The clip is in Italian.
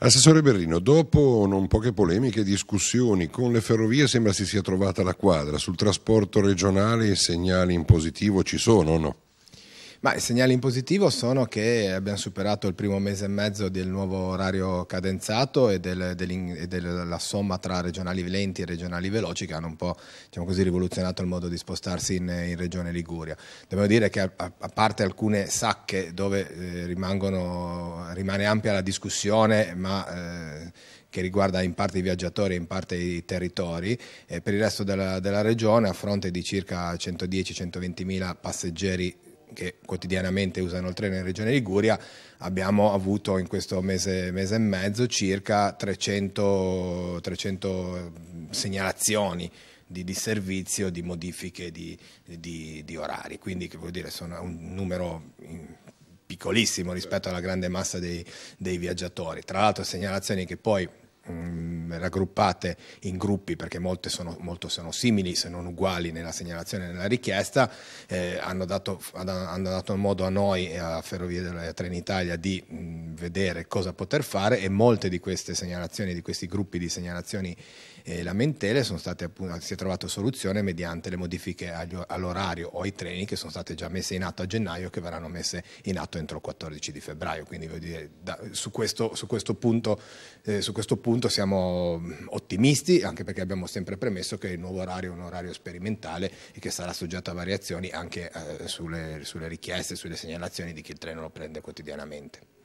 Assessore Berrino, dopo non poche polemiche e discussioni con le ferrovie sembra si sia trovata la quadra. Sul trasporto regionale i segnali in positivo ci sono o no? Ma i segnali in positivo sono che abbiamo superato il primo mese e mezzo del nuovo orario cadenzato e, del, e della somma tra regionali lenti e regionali veloci che hanno un po' diciamo così, rivoluzionato il modo di spostarsi in, in regione Liguria. Devo dire che a, a parte alcune sacche dove eh, rimane ampia la discussione, ma... Eh, che riguarda in parte i viaggiatori e in parte i territori. E eh, per il resto della, della regione, a fronte di circa 110-120 mila passeggeri che quotidianamente usano il treno in Regione Liguria, abbiamo avuto in questo mese, mese e mezzo circa 300, 300 segnalazioni di, di, servizio, di modifiche di, di, di orari, quindi che vuol dire sono un numero piccolissimo rispetto alla grande massa dei, dei viaggiatori. Tra l'altro segnalazioni che poi mh, ehm, raggruppate in gruppi perché molte sono, sono, simili se non uguali nella segnalazione e nella richiesta, eh, hanno, dato, hanno, dato, modo a noi e a Ferrovie della Trenitalia di mh, vedere cosa poter fare e molte di queste segnalazioni, di questi gruppi di segnalazioni eh, lamentele sono state appunto, si è trovato soluzione mediante le modifiche all'orario o ai treni che sono state già messe in atto a gennaio che verranno messe in atto entro il 14 di febbraio. Quindi dire, da, su, questo, su, questo punto, eh, su questo punto siamo mm, ottimisti anche perché abbiamo sempre premesso che il nuovo orario è un orario sperimentale e che sarà soggetto a variazioni anche eh, sulle, sulle richieste, sulle segnalazioni di chi il treno lo prende quotidianamente.